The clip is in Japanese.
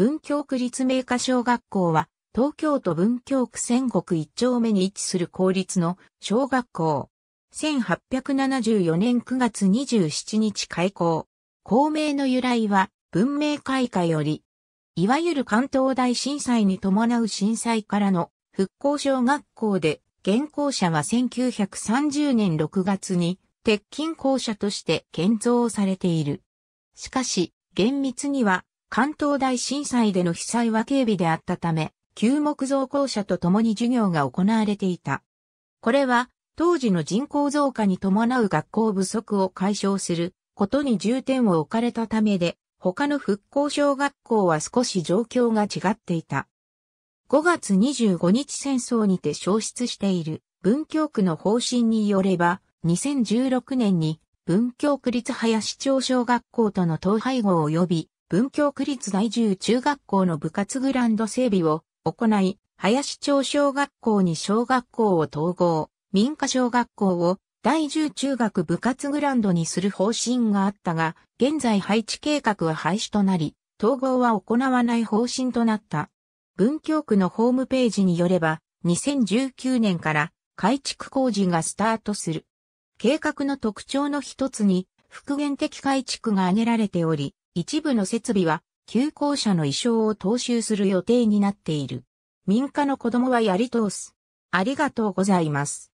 文京区立明華小学校は、東京都文京区仙国一丁目に位置する公立の小学校。1874年9月27日開校。校名の由来は、文明開化より、いわゆる関東大震災に伴う震災からの復興小学校で、現校舎は1930年6月に、鉄筋校舎として建造されている。しかし、厳密には関東大震災での被災は警備であったため、旧木造校舎と共に授業が行われていた。これは、当時の人口増加に伴う学校不足を解消することに重点を置かれたためで、他の復興小学校は少し状況が違っていた。5月25日戦争にて消失している文京区の方針によれば、2016年に文京区立林町小学校との統廃合及び文京区立第10中学校の部活グランド整備を行い、林町小学校に小学校を統合、民家小学校を第10中学部活グランドにする方針があったが、現在配置計画は廃止となり、統合は行わない方針となった。文京区のホームページによれば、2019年から改築工事がスタートする。計画の特徴の一つに、復元的改築が挙げられており、一部の設備は、旧校舎の衣装を踏襲する予定になっている。民家の子供はやり通す。ありがとうございます。